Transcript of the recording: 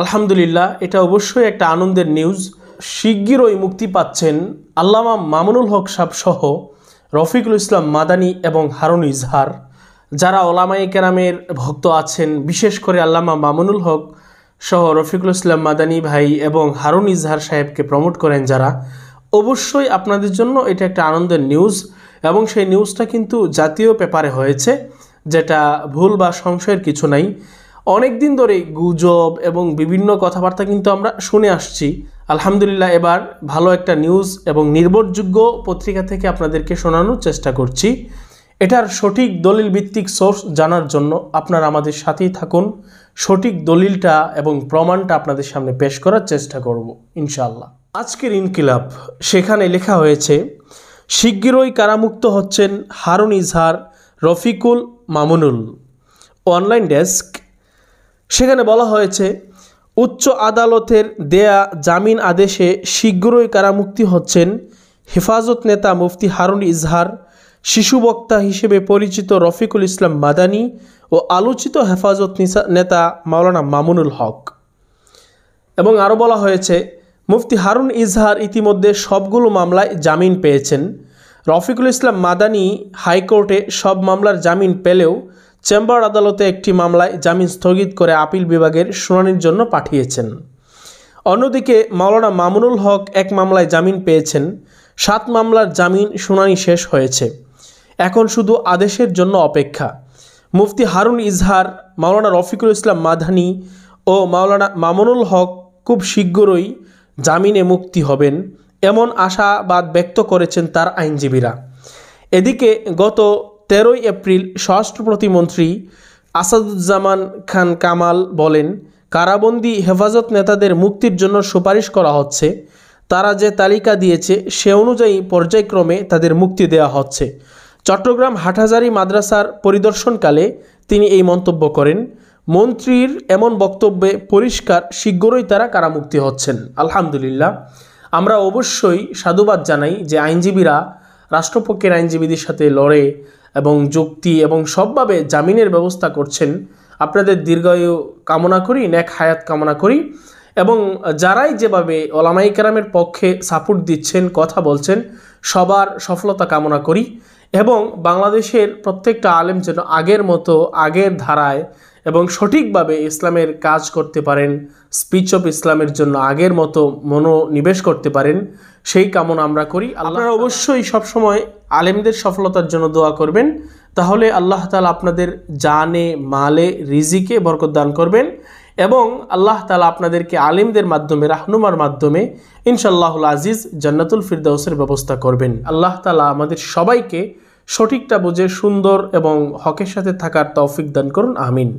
আলহামদুলিল্লাহ এটা অবশ্যই একটা আনন্দের নিউজ শিগগিরই মুক্তি পাচ্ছেন আল্লামা মামুনুল হক সাহ সহ রফিকুল ইসলাম মাদানি এবং হারুন ইজহার যারা ওলামাই কেরামের ভক্ত আছেন বিশেষ করে আল্লামা মামুনুল হক সহ রফিকুল ইসলাম মাদানি ভাই এবং হারুন ইজহার সাহেবকে প্রমোট করেন যারা অবশ্যই আপনাদের জন্য এটা একটা আনন্দের নিউজ এবং সেই নিউজটা কিন্তু জাতীয় পেপারে হয়েছে যেটা ভুল বা সংশয়ের কিছু নাই অনেক দিন ধরেই গুজব এবং বিভিন্ন কথাবার্তা কিন্তু আমরা শুনে আসছি আলহামদুলিল্লাহ এবার ভালো একটা নিউজ এবং নির্ভরযোগ্য পত্রিকা থেকে আপনাদেরকে শোনানোর চেষ্টা করছি এটার সঠিক দলিল ভিত্তিক সোর্স জানার জন্য আপনারা আমাদের সাথেই থাকুন সঠিক দলিলটা এবং প্রমাণটা আপনাদের সামনে পেশ করার চেষ্টা করব ইনশাআল্লাহ আজকের ইনকিলাব সেখানে লেখা হয়েছে শিগগিরই কারামুক্ত হচ্ছেন হারুন ইজহার রফিকুল মামুনুল অনলাইন ডেস্ক সেখানে বলা হয়েছে উচ্চ আদালতের দেয়া জামিন আদেশে শীঘ্রই কারামুক্তি হচ্ছেন হেফাজত নেতা মুফতি হারুন ইজহার শিশু বক্তা হিসেবে পরিচিত রফিকুল ইসলাম মাদানি ও আলোচিত হেফাজত নেতা মাওলানা মামুনুল হক এবং আরও বলা হয়েছে মুফতি হারুন ইজহার ইতিমধ্যে সবগুলো মামলায় জামিন পেয়েছেন রফিকুল ইসলাম মাদানি হাইকোর্টে সব মামলার জামিন পেলেও চেম্বার আদালতে একটি মামলায় জামিন স্থগিত করে আপিল বিভাগের শুনানির জন্য পাঠিয়েছেন অন্যদিকে মাওলানা মামুনুল হক এক মামলায় জামিন পেয়েছেন সাত মামলার জামিন শুনানি শেষ হয়েছে এখন শুধু আদেশের জন্য অপেক্ষা মুফতি হারুন ইজহার মাওলানা রফিকুল ইসলাম মাধানি ও মাওলানা মামুনুল হক খুব শীঘ্রই জামিনে মুক্তি হবেন এমন আশাবাদ ব্যক্ত করেছেন তার আইনজীবীরা এদিকে গত তেরোই এপ্রিল স্বরাষ্ট্র প্রতিমন্ত্রী আসাদুজ্জামান খান কামাল বলেন কারাবন্দি হেফাজত নেতাদের মুক্তির জন্য সুপারিশ করা হচ্ছে তারা যে তালিকা দিয়েছে সে অনুযায়ী পর্যায়ক্রমে তাদের মুক্তি দেওয়া হচ্ছে চট্টগ্রাম হাটহাজারি মাদ্রাসার পরিদর্শনকালে তিনি এই মন্তব্য করেন মন্ত্রীর এমন বক্তব্যে পরিষ্কার শীঘ্রই তারা কারামুক্তি হচ্ছেন আলহামদুলিল্লাহ আমরা অবশ্যই সাধুবাদ জানাই যে আইনজীবীরা রাষ্ট্রপক্ষের আইনজীবীদের সাথে লড়ে এবং যুক্তি এবং সবভাবে জামিনের ব্যবস্থা করছেন আপনাদের দীর্ঘায়ু কামনা করি ন্যাক হায়াত কামনা করি এবং যারাই যেভাবে ওলামাই কেরামের পক্ষে সাপোর্ট দিচ্ছেন কথা বলছেন সবার সফলতা কামনা করি এবং বাংলাদেশের প্রত্যেকটা আলেম যেন আগের মতো আগের ধারায় এবং সঠিকভাবে ইসলামের কাজ করতে পারেন স্পিচ অফ ইসলামের জন্য আগের মতো মনোনিবেশ করতে পারেন সেই কামনা আমরা করি আপনারা অবশ্যই সবসময় আলেমদের সফলতার জন্য দোয়া করবেন তাহলে আল্লাহ তালা আপনাদের জানে মালে রিজিকে বরকত দান করবেন এবং আল্লাহ তালা আপনাদেরকে আলিমদের মাধ্যমে রাহনুমার মাধ্যমে ইনশাল্লাহুল আজিজ জান্নাতুল ফিরদাউসের ব্যবস্থা করবেন আল্লাহ তালা আমাদের সবাইকে সঠিকটা বুঝে সুন্দর এবং হকের সাথে থাকার তৌফিক দান করুন আমিন